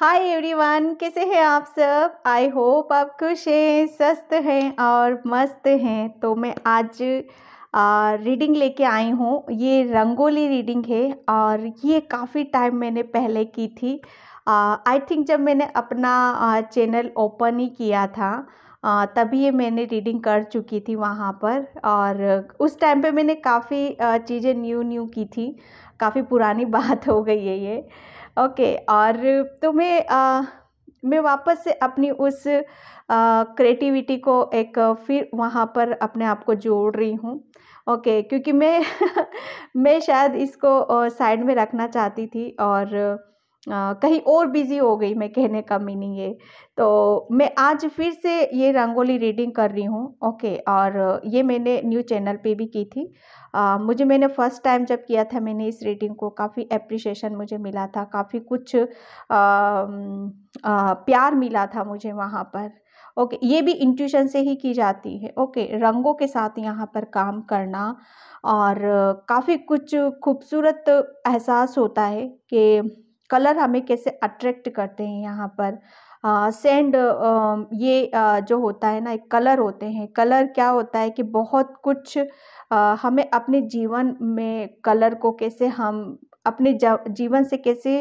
Hi everyone कैसे हैं आप सब आई होप आप खुश हैं स्वस्थ हैं और मस्त हैं तो मैं आज रीडिंग लेके आई हूँ ये रंगोली रीडिंग है और ये काफ़ी टाइम मैंने पहले की थी आई थिंक जब मैंने अपना चैनल ओपन ही किया था तभी ये मैंने रीडिंग कर चुकी थी वहाँ पर और उस टाइम पे मैंने काफ़ी चीज़ें न्यू न्यू की थी काफ़ी पुरानी बात हो गई है ये ओके और तुम्हें आ, मैं वापस से अपनी उस क्रिएटिविटी को एक फिर वहाँ पर अपने आप को जोड़ रही हूँ ओके okay, क्योंकि मैं मैं शायद इसको साइड में रखना चाहती थी और कहीं और बिज़ी हो गई मैं कहने का मीनिंग ये तो मैं आज फिर से ये रंगोली रीडिंग कर रही हूँ ओके और ये मैंने न्यू चैनल पे भी की थी आ, मुझे मैंने फ़र्स्ट टाइम जब किया था मैंने इस रीडिंग को काफ़ी एप्रिसिएशन मुझे मिला था काफ़ी कुछ आ, आ, प्यार मिला था मुझे वहाँ पर ओके okay, ये भी इंट्यूशन से ही की जाती है ओके okay, रंगों के साथ यहाँ पर काम करना और काफ़ी कुछ खूबसूरत एहसास होता है कि कलर हमें कैसे अट्रैक्ट करते हैं यहाँ पर सेंड ये जो होता है ना एक कलर होते हैं कलर क्या होता है कि बहुत कुछ हमें अपने जीवन में कलर को कैसे हम अपने जीवन से कैसे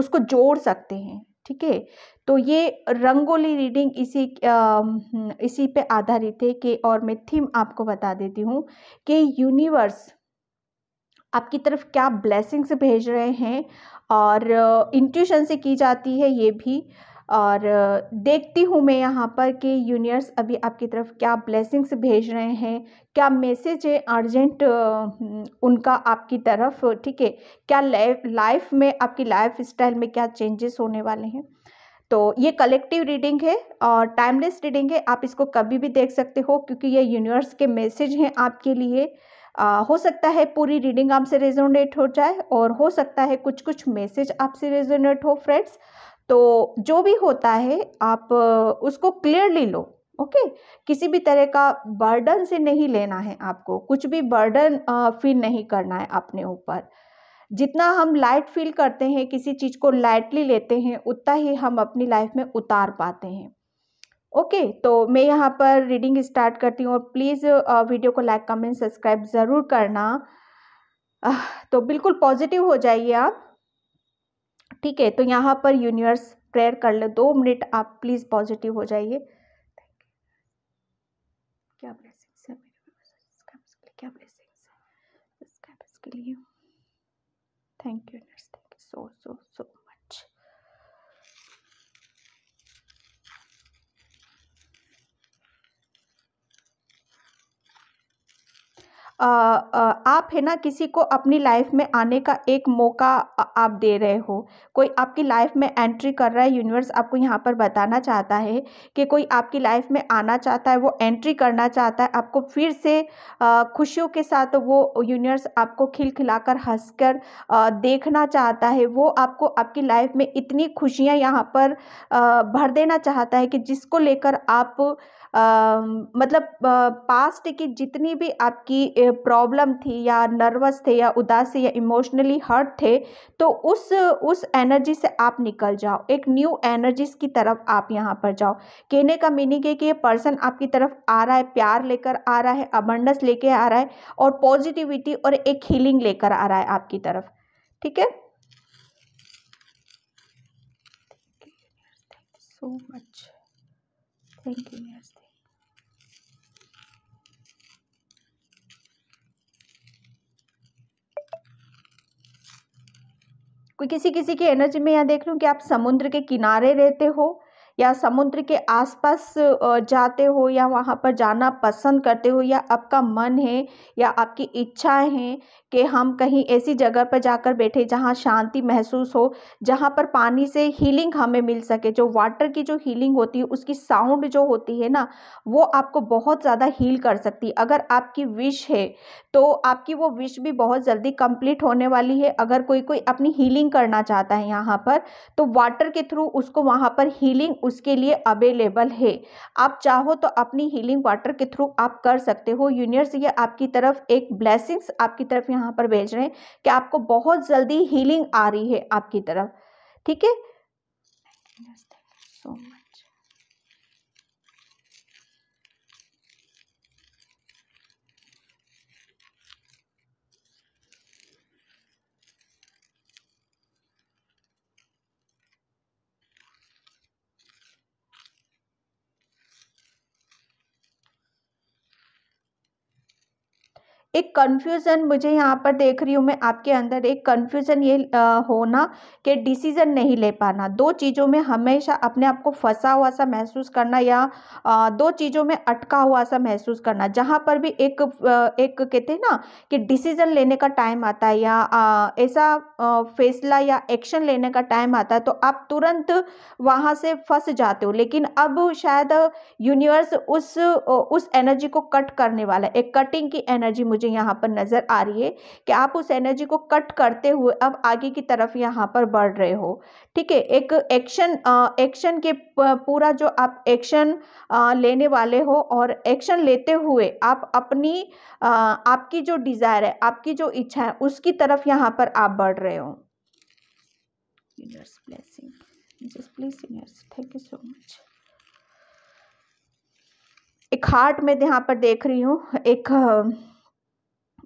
उसको जोड़ सकते हैं ठीक है तो ये रंगोली रीडिंग इसी हम्म, इसी पे आधारित है कि और मैं थीम आपको बता देती हूँ कि यूनिवर्स आपकी तरफ क्या ब्लेसिंग्स भेज रहे हैं और इंट्यूशन से की जाती है ये भी और देखती हूँ मैं यहाँ पर कि यूनिवर्स अभी आपकी तरफ क्या ब्लेसिंग्स भेज रहे हैं क्या मैसेज है अर्जेंट हम्म, उनका आपकी तरफ ठीक है क्या लाइफ में आपकी लाइफ स्टाइल में क्या चेंजेस होने वाले हैं तो ये कलेक्टिव रीडिंग है और टाइमलेस रीडिंग है आप इसको कभी भी देख सकते हो क्योंकि ये यूनिवर्स के मैसेज हैं आपके लिए आ, हो सकता है पूरी रीडिंग आपसे रेजोनेट हो जाए और हो सकता है कुछ कुछ मैसेज आपसे रेजोनेट हो फ्रेंड्स तो जो भी होता है आप उसको क्लियरली लो ओके okay? किसी भी तरह का बर्डन से नहीं लेना है आपको कुछ भी बर्डन फील नहीं करना है अपने ऊपर जितना हम लाइट फील करते हैं किसी चीज़ को लाइटली लेते हैं उतना ही हम अपनी लाइफ में उतार पाते हैं ओके तो मैं यहाँ पर रीडिंग स्टार्ट करती हूँ और प्लीज़ वीडियो को लाइक कमेंट सब्सक्राइब ज़रूर करना तो बिल्कुल पॉजिटिव हो जाइए आप ठीक है तो यहाँ पर यूनिवर्स प्रेयर कर लो दो मिनट आप प्लीज़ पॉजिटिव हो जाइए क्या ब्लेसिंग्स है क्या ब्लेसिंग्स है लिए thank you thank you so so so आप है ना किसी को अपनी लाइफ में आने का एक मौका आप दे रहे हो कोई आपकी लाइफ में एंट्री कर रहा है यूनिवर्स आपको यहाँ पर बताना चाहता है कि कोई आपकी लाइफ में आना चाहता है वो एंट्री करना चाहता है आपको फिर से खुशियों के साथ वो यूनिवर्स आपको खिलखिलाकर हंसकर हंस कर देखना चाहता है वो आपको आपकी लाइफ में इतनी खुशियाँ यहाँ पर भर देना चाहता है कि जिसको लेकर आप आ, मतलब पास्ट की जितनी भी आपकी प्रॉब्लम थी या नर्वस थे या उदास या इमोशनली हर्ट थे तो तो उस उस एनर्जी से आप निकल जाओ एक न्यू एनर्जीज की तरफ आप यहाँ पर जाओ कहने का मीनिंग है कि ये पर्सन आपकी तरफ आ रहा है प्यार लेकर आ रहा है अबंडस लेके आ रहा है और पॉजिटिविटी और एक हीलिंग लेकर आ रहा है आपकी तरफ ठीक है सो मच थैंक यू कोई किसी किसी की एनर्जी में यहाँ देख लूँ कि आप समुद्र के किनारे रहते हो या समुद्र के आसपास जाते हो या वहाँ पर जाना पसंद करते हो या आपका मन है या आपकी इच्छाएं हैं कि हम कहीं ऐसी जगह पर जाकर बैठे जहाँ शांति महसूस हो जहाँ पर पानी से हीलिंग हमें मिल सके जो वाटर की जो हीलिंग होती है उसकी साउंड जो होती है ना वो आपको बहुत ज़्यादा हील कर सकती है अगर आपकी विश है तो आपकी वो विश भी बहुत जल्दी कंप्लीट होने वाली है अगर कोई कोई अपनी हीलिंग करना चाहता है यहाँ पर तो वाटर के थ्रू उसको वहाँ पर हीलिंग उसके लिए अवेलेबल है आप चाहो तो अपनी हीलिंग वाटर के थ्रू आप कर सकते हो यूनिवर्स ये आपकी तरफ एक ब्लेसिंग्स आपकी तरफ यहाँ पर भेज रहे हैं कि आपको बहुत जल्दी हीलिंग आ रही है आपकी तरफ ठीक है सो मच एक कन्फ्यूज़न मुझे यहाँ पर देख रही हूँ मैं आपके अंदर एक कन्फ्यूज़न ये होना कि डिसीज़न नहीं ले पाना दो चीज़ों में हमेशा अपने आप को फंसा हुआ सा महसूस करना या दो चीज़ों में अटका हुआ सा महसूस करना जहाँ पर भी एक एक कहते हैं ना कि डिसीज़न लेने का टाइम आता है या ऐसा फैसला या एक्शन लेने का टाइम आता है तो आप तुरंत वहाँ से फंस जाते हो लेकिन अब शायद यूनिवर्स उस उस एनर्जी को कट करने वाला है एक कटिंग की एनर्जी मुझे मुझे यहाँ पर नज़र आ रही है कि आप उस एनर्जी को कट करते हुए अब आगे की तरफ यहाँ पर बढ़ रहे हो ठीक है एक एक्शन एक्शन के पूरा जो आप एक्शन लेने वाले हो और एक्शन लेते हुए आप अपनी आ, आपकी जो डिज़ायर है आपकी जो इच्छा है उसकी तरफ यहाँ पर आप बढ़ रहे हो थैंक यू सो मच एक हार्ट में यहाँ पर देख रही हूँ एक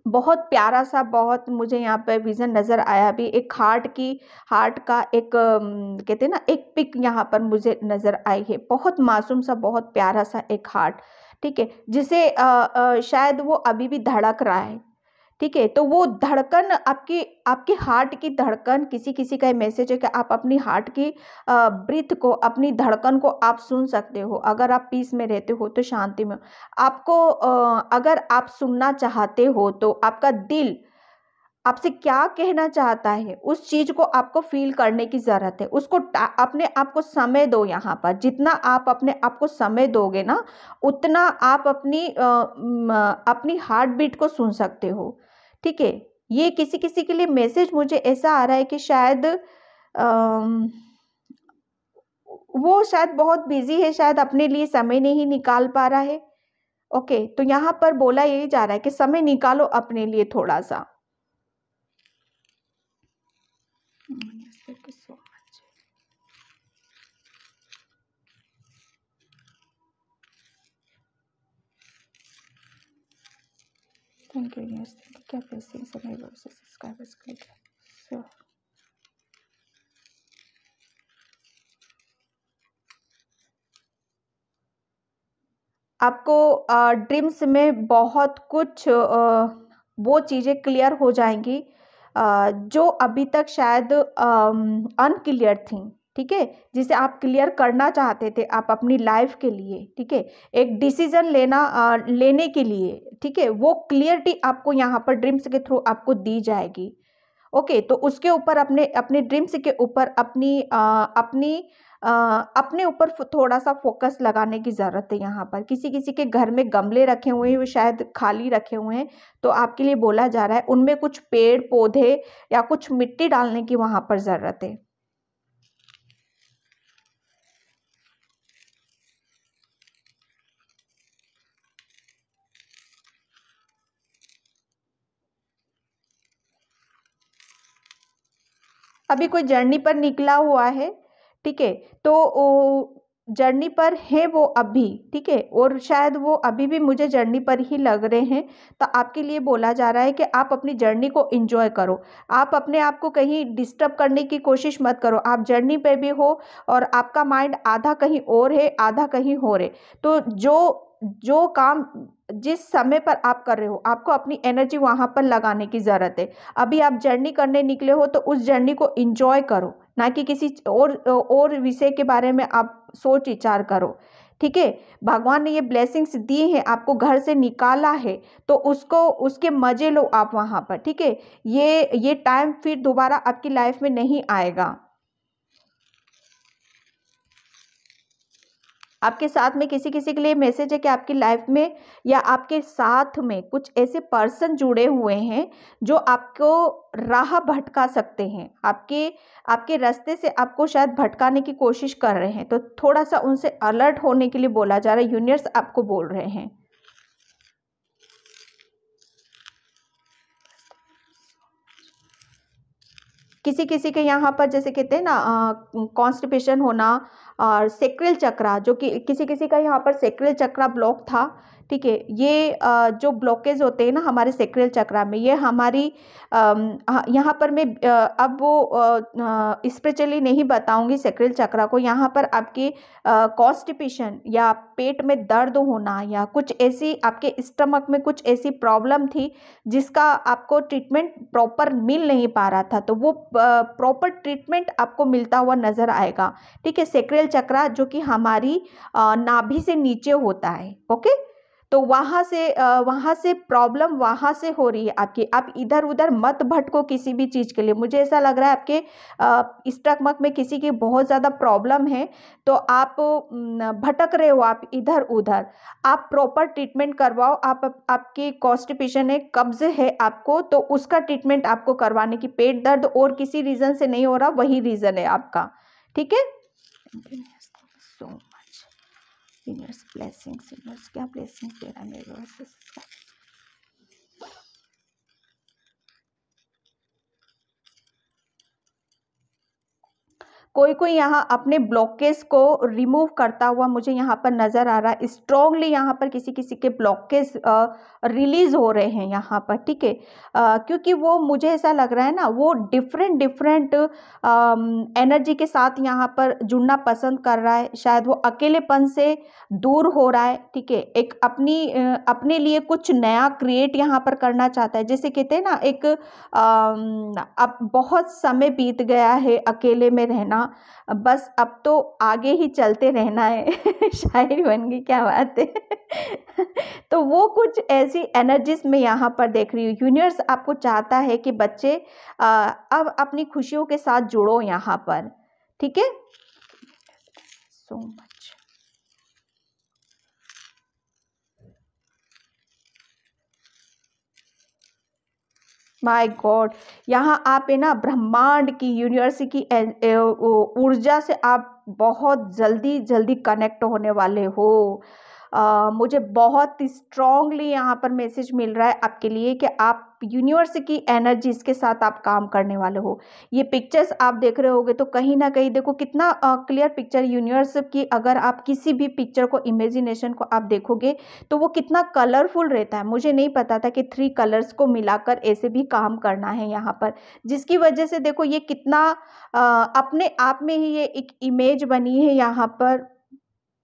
बहुत प्यारा सा बहुत मुझे यहाँ पे विज़न नज़र आया अभी एक हार्ट की हार्ट का एक कहते हैं ना एक पिक यहाँ पर मुझे नज़र आई है बहुत मासूम सा बहुत प्यारा सा एक हार्ट ठीक है जिसे आ, आ, शायद वो अभी भी धड़क रहा है ठीक है तो वो धड़कन आपकी आपके हार्ट की धड़कन किसी किसी का मैसेज है कि आप अपनी हार्ट की ब्रीथ को अपनी धड़कन को आप सुन सकते हो अगर आप पीस में रहते हो तो शांति में आपको अगर आप सुनना चाहते हो तो आपका दिल आपसे क्या कहना चाहता है उस चीज़ को आपको फील करने की ज़रूरत है उसको अपने आप को समय दो यहाँ पर जितना आप अपने आप को समय दोगे ना उतना आप अपनी आ, अपनी हार्ट बीट को सुन सकते हो ठीक है ये किसी किसी के लिए मैसेज मुझे ऐसा आ रहा है कि शायद आ, वो शायद बहुत बिजी है शायद अपने लिए समय नहीं निकाल पा रहा है ओके तो यहाँ पर बोला यही जा रहा है कि समय निकालो अपने लिए थोड़ा सा thank you step is seeing somebody versus subscribers click. So आपको ड्रीम्स में बहुत कुछ वो चीज़ें क्लियर हो जाएंगी जो अभी तक शायद अनक्लियर थी ठीक है जिसे आप क्लियर करना चाहते थे आप अपनी लाइफ के लिए ठीक है एक डिसीजन लेना आ, लेने के लिए ठीक है वो क्लियरिटी आपको यहाँ पर ड्रीम्स के थ्रू आपको दी जाएगी ओके तो उसके ऊपर अपने अपने ड्रीम्स के ऊपर अपनी आ, अपनी आ, अपने ऊपर थोड़ा सा फोकस लगाने की ज़रूरत है यहाँ पर किसी किसी के घर में गमले रखे हुए हैं वो शायद खाली रखे हुए हैं तो आपके लिए बोला जा रहा है उनमें कुछ पेड़ पौधे या कुछ मिट्टी डालने की वहाँ पर ज़रूरत है अभी कोई जर्नी पर निकला हुआ है ठीक है तो जर्नी पर है वो अभी ठीक है और शायद वो अभी भी मुझे जर्नी पर ही लग रहे हैं तो आपके लिए बोला जा रहा है कि आप अपनी जर्नी को इन्जॉय करो आप अपने आप को कहीं डिस्टर्ब करने की कोशिश मत करो आप जर्नी पे भी हो और आपका माइंड आधा कहीं और है आधा कहीं हो रहे तो जो जो काम जिस समय पर आप कर रहे हो आपको अपनी एनर्जी वहाँ पर लगाने की ज़रूरत है अभी आप जर्नी करने निकले हो तो उस जर्नी को इंजॉय करो ना कि किसी और और विषय के बारे में आप सोच विचार करो ठीक है भगवान ने ये ब्लेसिंग्स दी हैं आपको घर से निकाला है तो उसको उसके मज़े लो आप वहाँ पर ठीक है ये ये टाइम फिर दोबारा आपकी लाइफ में नहीं आएगा आपके साथ में किसी किसी के लिए मैसेज है कि आपकी लाइफ में या आपके साथ में कुछ ऐसे पर्सन जुड़े हुए हैं जो आपको राह भटका सकते हैं आपके आपके रास्ते से आपको शायद भटकाने की कोशिश कर रहे हैं तो थोड़ा सा उनसे अलर्ट होने के लिए बोला जा रहा है यूनियर्स आपको बोल रहे हैं किसी किसी के यहाँ पर जैसे कहते हैं ना कॉन्स्टिपेशन होना और सेक्रिल चक्रा जो कि किसी किसी का यहाँ पर सेक्रिल चक्रा ब्लॉक था ठीक है ये जो ब्लॉकेज होते हैं ना हमारे सेक्रेल चक्रा में ये हमारी यहाँ पर मैं अब वो स्पेशली नहीं बताऊंगी सेक्रेल चक्रा को यहाँ पर आपके कॉन्स्टिपेशन या पेट में दर्द होना या कुछ ऐसी आपके स्टमक में कुछ ऐसी प्रॉब्लम थी जिसका आपको ट्रीटमेंट प्रॉपर मिल नहीं पा रहा था तो वो प्रॉपर ट्रीटमेंट आपको मिलता हुआ नज़र आएगा ठीक है सेक्रेल चक्रा जो कि हमारी नाभि से नीचे होता है ओके तो वहाँ से वहाँ से प्रॉब्लम वहाँ से हो रही है आपकी आप इधर उधर मत भटको किसी भी चीज़ के लिए मुझे ऐसा लग रहा है आपके स्टकमक में किसी की बहुत ज़्यादा प्रॉब्लम है तो आप भटक रहे हो आप इधर उधर आप प्रॉपर ट्रीटमेंट करवाओ आप, आपकी कॉन्स्टिपेशन है कब्ज है आपको तो उसका ट्रीटमेंट आपको करवाने की पेट दर्द और किसी रीज़न से नहीं हो रहा वही रीज़न है आपका ठीक है in blessings, in your blessings, there are कोई कोई यहाँ अपने ब्लॉकेज को रिमूव करता हुआ मुझे यहाँ पर नज़र आ रहा है स्ट्रॉन्गली यहाँ पर किसी किसी के ब्लॉकेज रिलीज़ हो रहे हैं यहाँ पर ठीक है क्योंकि वो मुझे ऐसा लग रहा है ना वो डिफरेंट डिफरेंट एनर्जी के साथ यहाँ पर जुड़ना पसंद कर रहा है शायद वो अकेलेपन से दूर हो रहा है ठीक है एक अपनी अपने लिए कुछ नया क्रिएट यहाँ पर करना चाहता है जैसे कहते हैं ना एक अब बहुत समय बीत गया है अकेले में रहना ना बस अब तो आगे ही चलते रहना है शायर बन गई क्या बात है तो वो कुछ ऐसी एनर्जीज मैं यहाँ पर देख रही हूँ यूनिवर्स आपको चाहता है कि बच्चे आ, अब अपनी खुशियों के साथ जुड़ो यहाँ पर ठीक है सो मच माय गॉड यहाँ आप है ना ब्रह्मांड की यूनिवर्स की ऊर्जा से आप बहुत जल्दी जल्दी कनेक्ट होने वाले हो आ, मुझे बहुत स्ट्रॉन्गली यहाँ पर मैसेज मिल रहा है आपके लिए कि आप यूनिवर्स की एनर्जीज के साथ आप काम करने वाले हो ये पिक्चर्स आप देख रहे होगे तो कहीं ना कहीं देखो कितना क्लियर पिक्चर यूनिवर्स की अगर आप किसी भी पिक्चर को इमेजिनेशन को आप देखोगे तो वो कितना कलरफुल रहता है मुझे नहीं पता था कि थ्री कलर्स को मिलाकर ऐसे भी काम करना है यहाँ पर जिसकी वजह से देखो ये कितना आ, अपने आप में ही ये एक इमेज बनी है यहाँ पर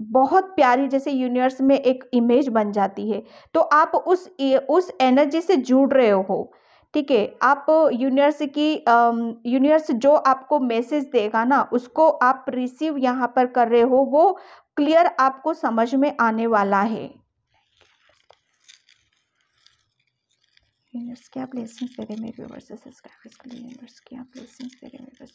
बहुत प्यारी जैसे यूनिवर्स में एक इमेज बन जाती है तो आप उस उस एनर्जी से जुड़ रहे हो ठीक है आप यूनिवर्स की यूनिवर्स जो आपको मैसेज देगा ना उसको आप रिसीव यहाँ पर कर रहे हो वो क्लियर आपको समझ में आने वाला है यूनिवर्स क्या ब्लेसिंग्स दे रहे मेरे व्यूवर्स सब्सक्राइबर्स के लिए यूनिवर्स क्या ब्लेसिंग्स दे रहे मेरे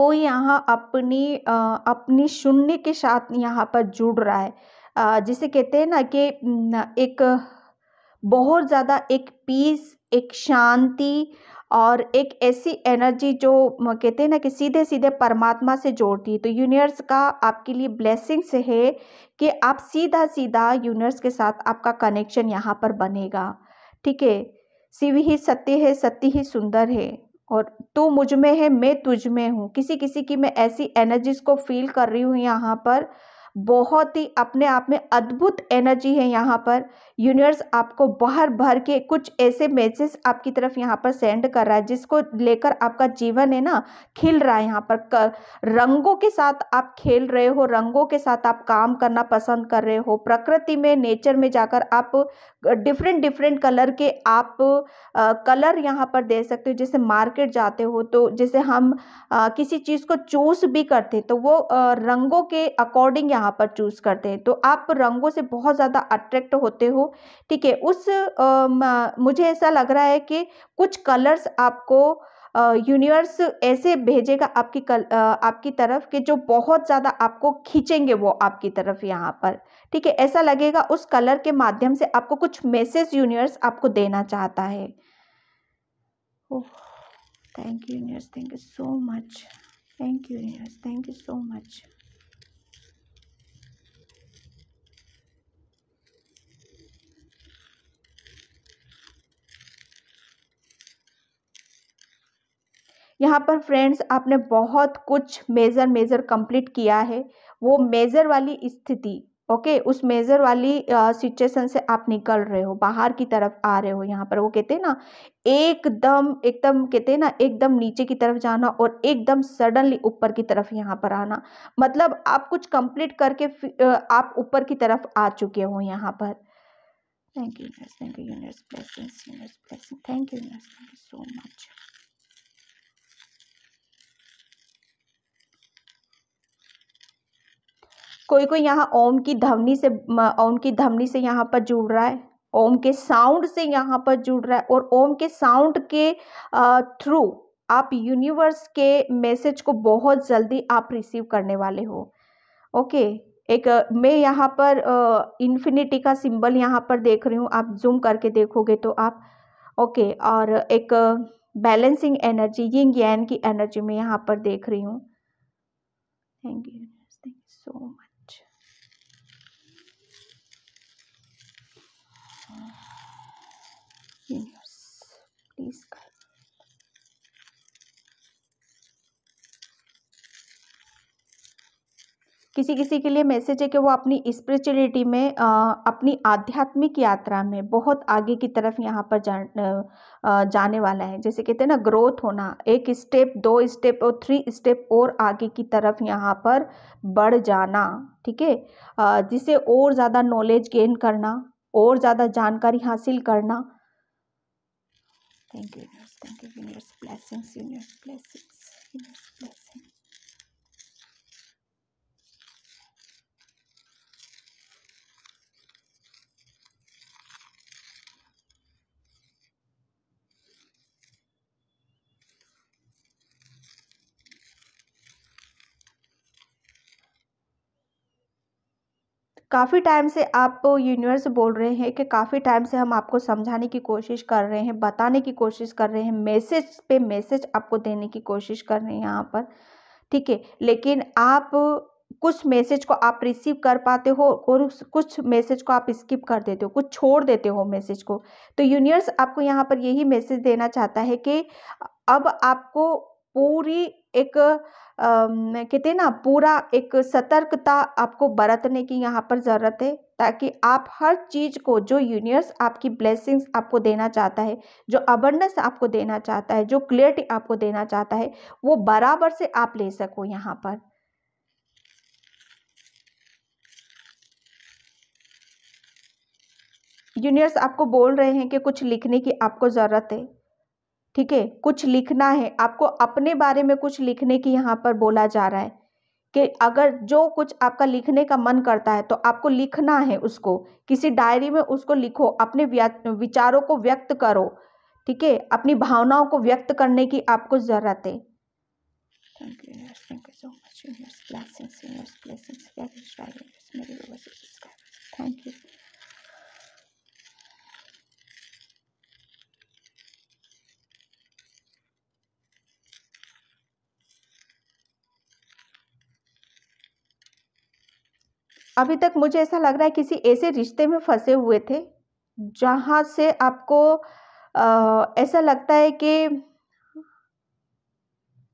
कोई यहाँ अपनी अपनी शून्य के साथ यहाँ पर जुड़ रहा है जिसे कहते हैं ना कि एक बहुत ज़्यादा एक पीस एक शांति और एक ऐसी एनर्जी जो कहते हैं ना कि सीधे सीधे परमात्मा से जोड़ती है तो यूनिवर्स का आपके लिए ब्लेसिंग्स है कि आप सीधा सीधा यूनिवर्स के साथ आपका कनेक्शन यहाँ पर बनेगा ठीक है शिव ही सत्य है सत्य ही सुंदर है और तू मुझ में है मैं तुझ में हूँ किसी किसी की मैं ऐसी एनर्जीज को फील कर रही हूँ यहाँ पर बहुत ही अपने आप में अद्भुत एनर्जी है यहाँ पर यूनिवर्स आपको बाहर भर के कुछ ऐसे मैसेज आपकी तरफ यहाँ पर सेंड कर रहा है जिसको लेकर आपका जीवन है ना खिल रहा है यहाँ पर कर, रंगों के साथ आप खेल रहे हो रंगों के साथ आप काम करना पसंद कर रहे हो प्रकृति में नेचर में जाकर आप डिफरेंट डिफरेंट कलर के आप आ, कलर यहाँ पर दे सकते हो जैसे मार्केट जाते हो तो जैसे हम आ, किसी चीज़ को चूज भी करते तो वो आ, रंगों के अकॉर्डिंग यहाँ पर चूज़ करते हैं तो आप रंगों से बहुत ज़्यादा अट्रैक्ट होते हो ठीक है उस आ, मुझे ऐसा लग रहा है कि कुछ कलर्स आपको यूनिवर्स ऐसे भेजेगा आपकी कल आ, आपकी तरफ के जो बहुत ज़्यादा आपको खींचेंगे वो आपकी तरफ यहाँ पर ठीक है ऐसा लगेगा उस कलर के माध्यम से आपको कुछ मैसेज यूनिवर्स आपको देना चाहता है thank you universe thank you so much thank you universe thank you so much यहाँ पर फ्रेंड्स आपने बहुत कुछ मेज़र मेज़र कंप्लीट किया है वो मेज़र वाली स्थिति ओके उस मेज़र वाली सिचुएशन से आप निकल रहे हो बाहर की तरफ आ रहे हो यहाँ पर वो कहते हैं ना एकदम एकदम कहते हैं ना एकदम नीचे की तरफ जाना और एकदम सडनली ऊपर की तरफ यहाँ पर आना मतलब आप कुछ कंप्लीट करके आप ऊपर की तरफ आ चुके हो यहाँ पर thank you thank you thank you so much कोई कोई यहाँ ओम की ध्वनि से ओम की ध्वनि से यहाँ पर जुड़ रहा है ओम के साउंड से यहाँ पर जुड़ रहा है और ओम के साउंड के थ्रू आप यूनिवर्स के मैसेज को बहुत जल्दी आप रिसीव करने वाले हो ओके एक मैं यहाँ पर इन्फिनिटी का सिंबल यहाँ पर देख रही हूँ आप जूम करके देखोगे तो आप ओके और एक बैलेंसिंग एनर्जी ये यान की एनर्जी में यहाँ पर देख रही हूँ thank you thank you so much please किसी किसी के लिए मैसेज है कि वो अपनी स्पिरिचुअलिटी में आ, अपनी आध्यात्मिक यात्रा में बहुत आगे की तरफ यहाँ पर जान, आ, जाने वाला है जैसे कहते हैं ना ग्रोथ होना एक स्टेप दो स्टेप और थ्री स्टेप और आगे की तरफ यहाँ पर बढ़ जाना ठीक है जिसे और ज़्यादा नॉलेज गेन करना और ज़्यादा जानकारी हासिल करना Thank you, universe. Thank you, universe. Blessings, universe. Blessings, universe. Blessings. काफ़ी टाइम से आप यूनिवर्स बोल रहे हैं कि काफ़ी टाइम से हम आपको समझाने की कोशिश कर रहे हैं बताने की कोशिश कर रहे हैं मैसेज पे मैसेज आपको देने की कोशिश कर रहे हैं यहाँ पर ठीक है लेकिन आप कुछ मैसेज को आप रिसीव कर पाते हो और कुछ मैसेज को आप स्किप कर देते हो कुछ छोड़ देते हो मैसेज को तो यूनिवर्स आपको यहाँ पर यही मैसेज देना चाहता है कि अब आपको पूरी एक कहते हैं ना पूरा एक सतर्कता आपको बरतने की यहाँ पर ज़रूरत है ताकि आप हर चीज़ को जो यूनिवर्स आपकी ब्लेसिंग्स आपको देना चाहता है जो अबंडेंस आपको देना चाहता है जो क्लियरिटी आपको देना चाहता है वो बराबर से आप ले सको यहाँ पर यूनिवर्स आपको बोल रहे हैं कि कुछ लिखने की आपको ज़रूरत है ठीक है कुछ लिखना है आपको अपने बारे में कुछ लिखने की यहाँ पर बोला जा रहा है कि अगर जो कुछ आपका लिखने का मन करता है तो आपको लिखना है उसको किसी डायरी में उसको लिखो अपने विचारों को व्यक्त करो ठीक है अपनी भावनाओं को व्यक्त करने की आपको ज़रूरत है Thank you, Thank you so much, Blessings, Blessings. Thank you. अभी तक मुझे ऐसा लग रहा है किसी ऐसे रिश्ते में फंसे हुए थे जहाँ से आपको ऐसा लगता है कि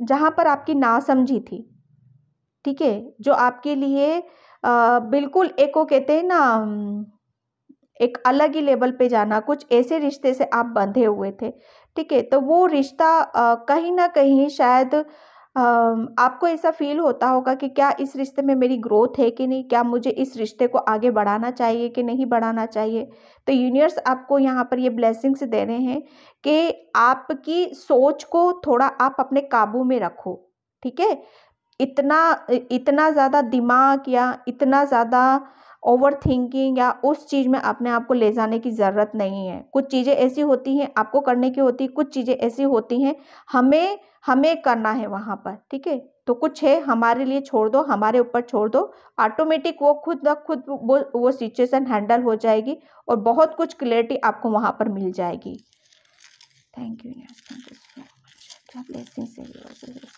जहाँ पर आपकी ना समझी थी ठीक है जो आपके लिए आ, बिल्कुल एक को कहते हैं ना एक अलग ही लेवल पे जाना कुछ ऐसे रिश्ते से आप बंधे हुए थे ठीक है तो वो रिश्ता कहीं ना कहीं शायद आपको ऐसा फील होता होगा कि क्या इस रिश्ते में मेरी ग्रोथ है कि नहीं क्या मुझे इस रिश्ते को आगे बढ़ाना चाहिए कि नहीं बढ़ाना चाहिए तो यूनिवर्स आपको यहाँ पर ये ब्लेसिंग्स दे रहे हैं कि आपकी सोच को थोड़ा आप अपने काबू में रखो ठीक है इतना इतना ज़्यादा दिमाग या इतना ज़्यादा ओवर थिंकिंग या उस चीज़ में अपने आप को ले जाने की ज़रूरत नहीं है कुछ चीज़ें ऐसी होती हैं आपको करने की होती कुछ चीज़ें ऐसी होती हैं हमें हमें करना है वहाँ पर ठीक है तो कुछ है हमारे लिए छोड़ दो हमारे ऊपर छोड़ दो ऑटोमेटिक वो खुद ब खुद वो वो सिचुएसन हैंडल हो जाएगी और बहुत कुछ क्लियरिटी आपको वहाँ पर मिल जाएगी thank you thank you so much क्या ब्लेसिंग से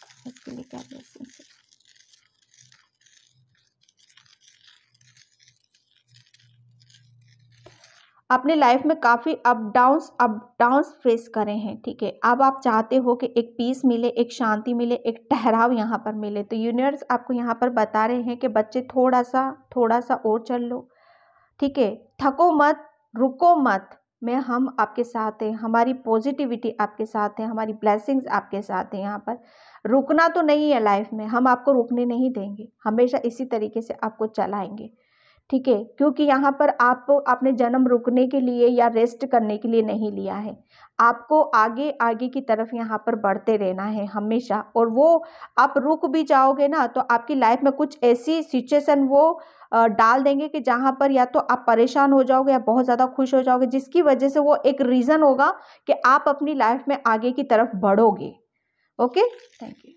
अपने लाइफ में काफ़ी up downs up downs face करे हैं ठीक है अब आप चाहते हो कि एक पीस मिले एक शांति मिले एक ठहराव यहाँ पर मिले तो यूनिवर्स आपको यहाँ पर बता रहे हैं कि बच्चे थोड़ा सा थोड़ा सा और चल लो ठीक है थको मत रुको मत में हम आपके साथ हैं हमारी पॉजिटिविटी आपके साथ है हमारी ब्लैसिंग्स आपके साथ हैं यहाँ पर रुकना तो नहीं है लाइफ में हम आपको रुकने नहीं देंगे हमेशा इसी तरीके से आपको चलाएँगे ठीक है क्योंकि यहाँ पर आप आपने जन्म रुकने के लिए या रेस्ट करने के लिए नहीं लिया है आपको आगे आगे की तरफ यहाँ पर बढ़ते रहना है हमेशा और वो आप रुक भी जाओगे ना तो आपकी लाइफ में कुछ ऐसी सिचुएशन वो डाल देंगे कि जहाँ पर या तो आप परेशान हो जाओगे या बहुत ज़्यादा खुश हो जाओगे जिसकी वजह से वो एक रीज़न होगा कि आप अपनी लाइफ में आगे की तरफ बढ़ोगे ओके थैंक यू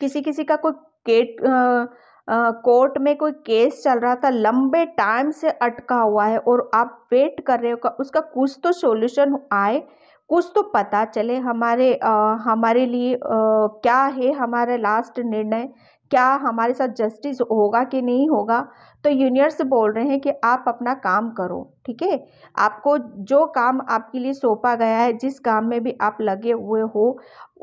किसी किसी का कोई केट कोर्ट में कोई केस चल रहा था लंबे टाइम से अटका हुआ है और आप वेट कर रहे हो उसका कुछ तो सॉल्यूशन आए कुछ तो पता चले हमारे आ, हमारे लिए आ, क्या है हमारा लास्ट निर्णय क्या हमारे साथ जस्टिस होगा कि नहीं होगा तो यूनियर्स बोल रहे हैं कि आप अपना काम करो ठीक है आपको जो काम आपके लिए सौंपा गया है जिस काम में भी आप लगे हुए हो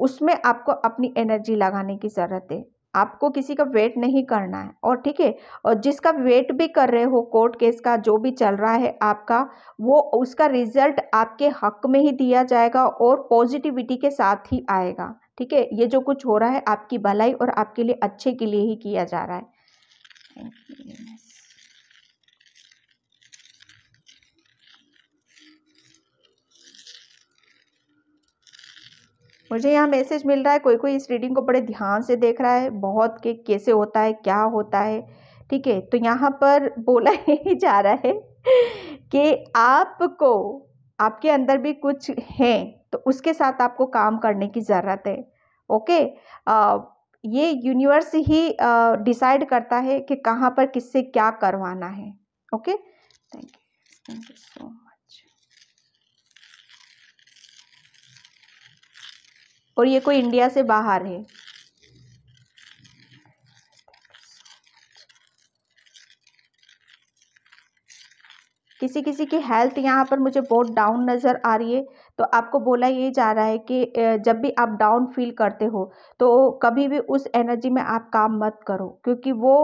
उसमें आपको अपनी एनर्जी लगाने की ज़रूरत है आपको किसी का वेट नहीं करना है और ठीक है और जिसका वेट भी कर रहे हो कोर्ट केस का जो भी चल रहा है आपका वो उसका रिजल्ट आपके हक में ही दिया जाएगा और पॉजिटिविटी के साथ ही आएगा ठीक है ये जो कुछ हो रहा है आपकी भलाई और आपके लिए अच्छे के लिए ही किया जा रहा है मुझे यहाँ मैसेज मिल रहा है कोई कोई इस रीडिंग को बड़े ध्यान से देख रहा है बहुत के कैसे होता है क्या होता है ठीक है तो यहाँ पर बोला ही जा रहा है कि आपको आपके अंदर भी कुछ हैं तो उसके साथ आपको काम करने की ज़रूरत है ओके आ, ये यूनिवर्स ही डिसाइड करता है कि कहाँ पर किससे क्या करवाना है okay thank you thank you so much और ये कोई इंडिया से बाहर है किसी किसी की हेल्थ यहाँ पर मुझे बहुत डाउन नज़र आ रही है तो आपको बोला ये जा रहा है कि जब भी आप डाउन फील करते हो तो कभी भी उस एनर्जी में आप काम मत करो क्योंकि वो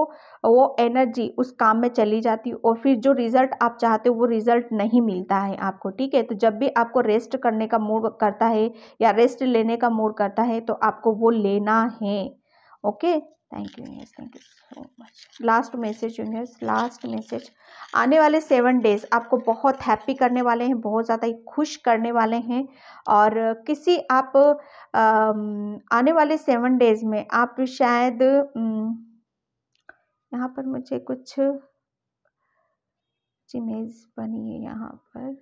वो एनर्जी उस काम में चली जाती और फिर जो रिज़ल्ट आप चाहते हो वो रिज़ल्ट नहीं मिलता है आपको ठीक है तो जब भी आपको रेस्ट करने का मूड करता है या रेस्ट लेने का मूड करता है तो आपको वो लेना है okay thank you universe thank you so much last message universe last message आने वाले सेवन डेज आपको बहुत हैप्पी करने वाले हैं बहुत ज़्यादा ही खुश करने वाले हैं और किसी आप आने वाले सेवन डेज में आप शायद यहाँ पर मुझे कुछ इमेज बनी है यहाँ पर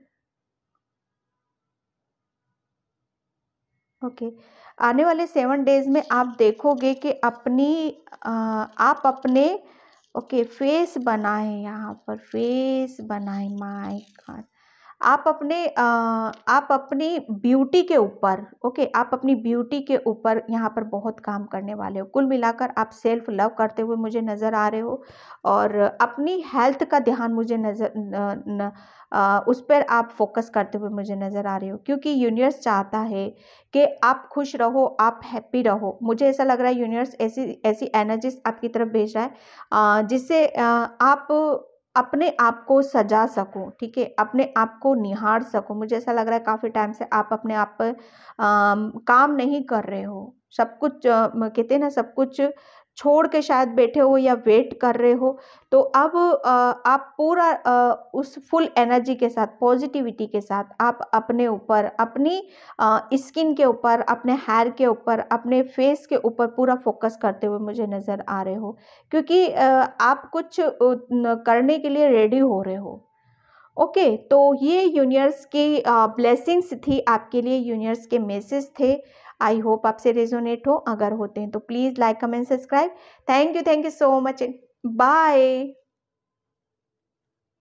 ओके okay. आने वाले सेवन डेज में आप देखोगे कि अपनी आ, आप अपने ओके फेस बनाएं यहाँ पर फेस बनाएं माय गॉड आप अपने आप अपनी ब्यूटी के ऊपर ओके आप अपनी ब्यूटी के ऊपर यहाँ पर बहुत काम करने वाले हो कुल मिलाकर आप सेल्फ लव करते हुए मुझे नज़र आ रहे हो और अपनी हेल्थ का ध्यान मुझे नज़र उस पर आप फोकस करते हुए मुझे नज़र आ रहे हो क्योंकि यूनिवर्स चाहता है कि आप खुश रहो आप हैप्पी रहो मुझे ऐसा लग रहा है यूनिवर्स ऐसी ऐसी एनर्जीज आपकी तरफ भेज रहा है जिससे आप अपने आप को सजा सकूं ठीक है अपने आप को निहार सकूं मुझे ऐसा लग रहा है काफ़ी टाइम से आप अपने आप पर काम नहीं कर रहे हो सब कुछ कहते हैं ना सब कुछ छोड़ के शायद बैठे हो या वेट कर रहे हो तो अब आप पूरा उस फुल एनर्जी के साथ पॉजिटिविटी के साथ आप अपने ऊपर अपनी स्किन के ऊपर अपने हेयर के ऊपर अपने फेस के ऊपर पूरा फोकस करते हुए मुझे नज़र आ रहे हो क्योंकि आप कुछ करने के लिए रेडी हो रहे हो ओके okay, तो ये यूनियर्स की ब्लेसिंग्स थी आपके लिए यूनियर्स के मैसेज थे आई होप आपसे रेजोनेट हो अगर होते हैं तो please like comment subscribe thank you thank you so much bye